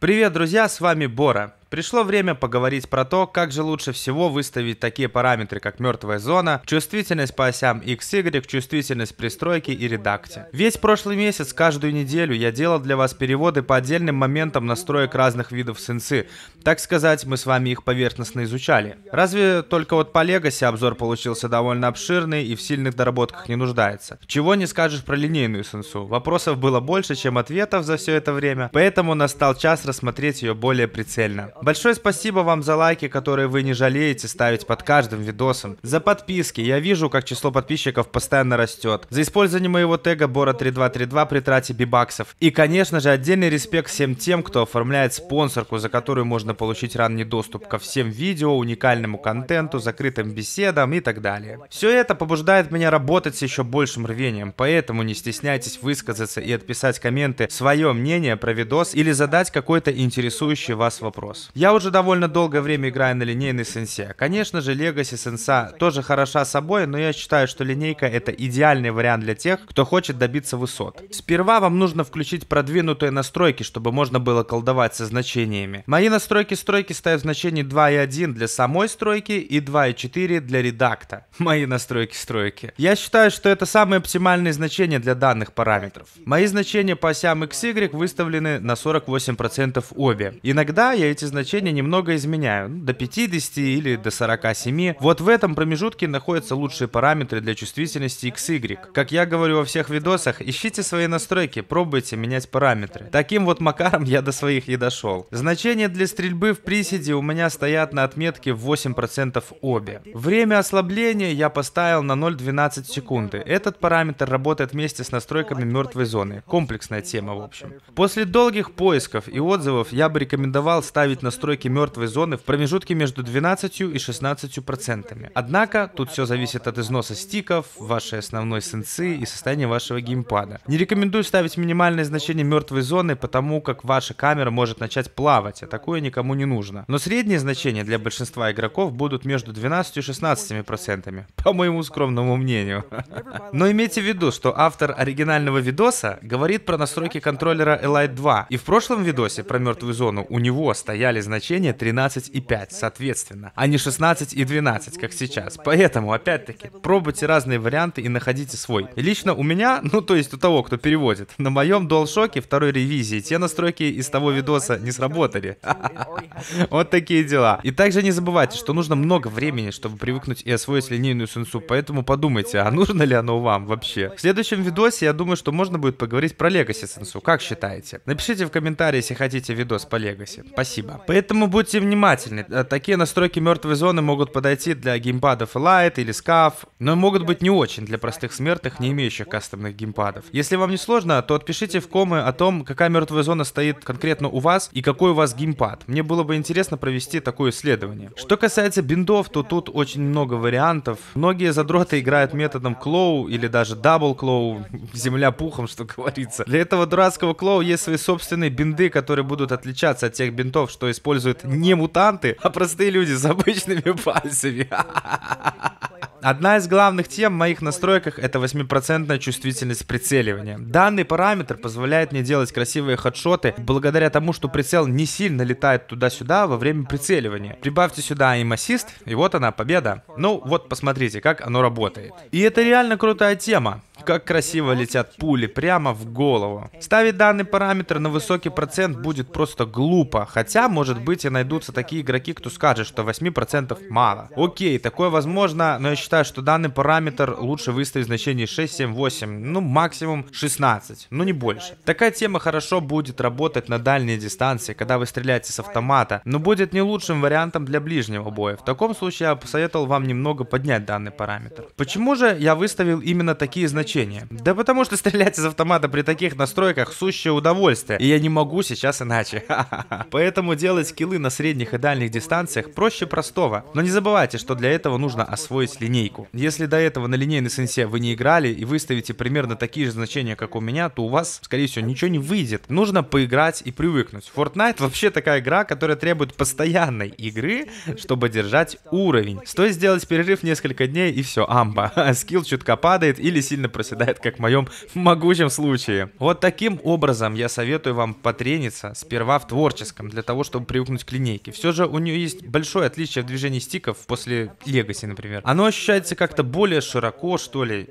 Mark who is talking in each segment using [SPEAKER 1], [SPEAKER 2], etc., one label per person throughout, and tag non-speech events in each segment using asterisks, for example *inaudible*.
[SPEAKER 1] Привет, друзья, с вами Бора. Пришло время поговорить про то, как же лучше всего выставить такие параметры, как мертвая зона, чувствительность по осям XY, чувствительность пристройки и редакте. Весь прошлый месяц, каждую неделю я делал для вас переводы по отдельным моментам настроек разных видов сенсы. Так сказать, мы с вами их поверхностно изучали. Разве только вот по Легаси обзор получился довольно обширный и в сильных доработках не нуждается. Чего не скажешь про линейную сенсу. Вопросов было больше, чем ответов за все это время, поэтому настал час рассмотреть ее более прицельно. Большое спасибо вам за лайки, которые вы не жалеете ставить под каждым видосом. За подписки. Я вижу, как число подписчиков постоянно растет. За использование моего тега Бора3232 при трате бибаксов. И, конечно же, отдельный респект всем тем, кто оформляет спонсорку, за которую можно получить ранний доступ ко всем видео, уникальному контенту, закрытым беседам и так далее. Все это побуждает меня работать с еще большим рвением, поэтому не стесняйтесь высказаться и отписать комменты, свое мнение про видос или задать какой-то интересующий вас вопрос. Я уже довольно долгое время играю на линейной сенсе. Конечно же, Legacy сенса тоже хороша собой, но я считаю, что линейка это идеальный вариант для тех, кто хочет добиться высот. Сперва вам нужно включить продвинутые настройки, чтобы можно было колдовать со значениями. Мои настройки стройки ставят значение 2 и 1 для самой стройки и 2 и 4 для редакта. *laughs* Мои настройки стройки. Я считаю, что это самые оптимальные значения для данных параметров. Мои значения по осям XY выставлены на 48% обе. Иногда я эти значения значения немного изменяю, ну, до 50 или до 47. Вот в этом промежутке находятся лучшие параметры для чувствительности XY. Как я говорю во всех видосах, ищите свои настройки, пробуйте менять параметры. Таким вот макаром я до своих и дошел. Значения для стрельбы в приседе у меня стоят на отметке 8% обе. Время ослабления я поставил на 0,12 секунды. Этот параметр работает вместе с настройками мертвой зоны. Комплексная тема, в общем. После долгих поисков и отзывов я бы рекомендовал ставить на настройки мертвой зоны в промежутке между 12 и 16 процентами. Однако, тут все зависит от износа стиков, вашей основной сенсы и состояния вашего геймпада. Не рекомендую ставить минимальное значение мертвой зоны, потому как ваша камера может начать плавать, а такое никому не нужно. Но средние значения для большинства игроков будут между 12 и 16 процентами, *laughs* по моему скромному мнению. *laughs* Но имейте в виду, что автор оригинального видоса говорит про настройки контроллера Elite 2, и в прошлом видосе про мертвую зону у него стояли получали значение 13 и 5, соответственно, а не 16 и 12, как сейчас. Поэтому, опять-таки, пробуйте разные варианты и находите свой. И лично у меня, ну то есть у того, кто переводит, на моем DualShock второй ревизии те настройки из того видоса не сработали. *laughs* Вот такие дела. И также не забывайте, что нужно много времени, чтобы привыкнуть и освоить линейную сенсу, поэтому подумайте, а нужно ли оно вам вообще? В следующем видосе я думаю, что можно будет поговорить про Legacy сенсу. Как считаете? Напишите в комментарии, если хотите видос по Legacy. Спасибо. Поэтому будьте внимательны. Э, такие настройки мертвой зоны могут подойти для геймпадов Light или SCAF, но могут быть не очень для простых смертных, не имеющих кастомных геймпадов. Если вам не сложно, то отпишите в комы о том, какая мертвая зона стоит конкретно у вас и какой у вас геймпад. Мне было бы интересно провести такое исследование. Что касается биндов, то тут очень много вариантов. Многие задроты играют методом клоу или даже дабл клоу, *laughs* земля пухом, что *laughs* говорится. Для этого дурацкого клоу есть свои собственные бинды, которые будут отличаться от тех бинтов, что используют не мутанты, а простые люди с обычными *laughs* пальцами. *laughs* Одна из главных тем в моих настройках — это 8% чувствительность прицеливания. Данный параметр позволяет мне делать красивые хедшоты благодаря тому, что прицел не сильно летает туда-сюда во время прицеливания. Прибавьте сюда им ассист, и вот она, победа. Ну вот, посмотрите, как оно работает. И это реально крутая тема. Как красиво летят пули прямо в голову. Ставить данный параметр на высокий процент будет просто глупо, хотя, может быть, и найдутся такие игроки, кто скажет, что 8% мало. Окей, такое возможно, но я считаю, что данный параметр лучше выставить в 6, 7, 8, ну максимум 16, но ну, не больше. Такая тема хорошо будет работать на дальней дистанции, когда вы стреляете с автомата, но будет не лучшим вариантом для ближнего боя. В таком случае я посоветовал вам немного поднять данный параметр. Почему же я выставил именно такие значения? развлечение? Да потому что стрелять из автомата при таких настройках сущее удовольствие, и я не могу сейчас иначе. *laughs* Поэтому делать скиллы на средних и дальних дистанциях проще простого. Но не забывайте, что для этого нужно освоить линейку. Если до этого на линейной сенсе вы не играли и выставите примерно такие же значения, как у меня, то у вас, скорее всего, ничего не выйдет. Нужно поиграть и привыкнуть. Fortnite вообще такая игра, которая требует постоянной игры, чтобы держать уровень. Стоит сделать перерыв несколько дней и все, амба. *laughs* Скилл чутка падает или сильно проседает, как в моем могучем случае. Вот таким образом я советую вам потрениться сперва в творческом, для того, чтобы привыкнуть к линейке. Все же у нее есть большое отличие в движении стиков после Legacy, например. Оно ощущается как-то более широко, что ли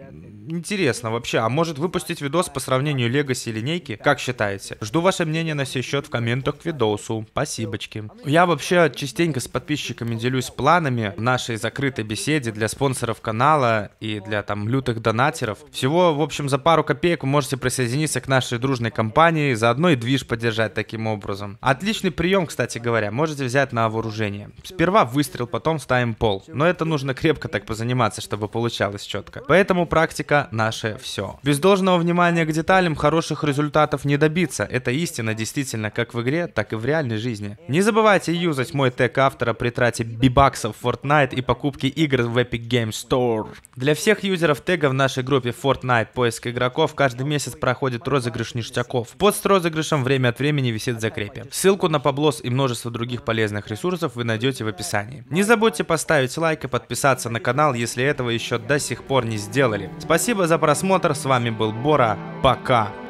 [SPEAKER 1] интересно вообще, а может выпустить видос по сравнению Legacy и линейки? Как считаете? Жду ваше мнение на сей счет в комментах к видосу. Спасибочки. Я вообще частенько с подписчиками делюсь планами в нашей закрытой беседе для спонсоров канала и для там лютых донатеров. Всего, в общем, за пару копеек вы можете присоединиться к нашей дружной компании, заодно и движ поддержать таким образом. Отличный прием, кстати говоря, можете взять на вооружение. Сперва выстрел, потом ставим пол. Но это нужно крепко так позаниматься, чтобы получалось четко. Поэтому практика наше все. Без должного внимания к деталям хороших результатов не добиться. Это истина действительно как в игре, так и в реальной жизни. Не забывайте юзать мой тег автора при трате бибаксов в Fortnite и покупке игр в Epic Game Store. Для всех юзеров тега в нашей группе Fortnite «Поиск игроков» каждый месяц проходит розыгрыш ништяков. Под с розыгрышем время от времени висит закрепи. Ссылку на Поблос и множество других полезных ресурсов вы найдете в описании. Не забудьте поставить лайк и подписаться на канал, если этого еще до сих пор не сделали. Спасибо Спасибо за просмотр, с вами был Бора, пока!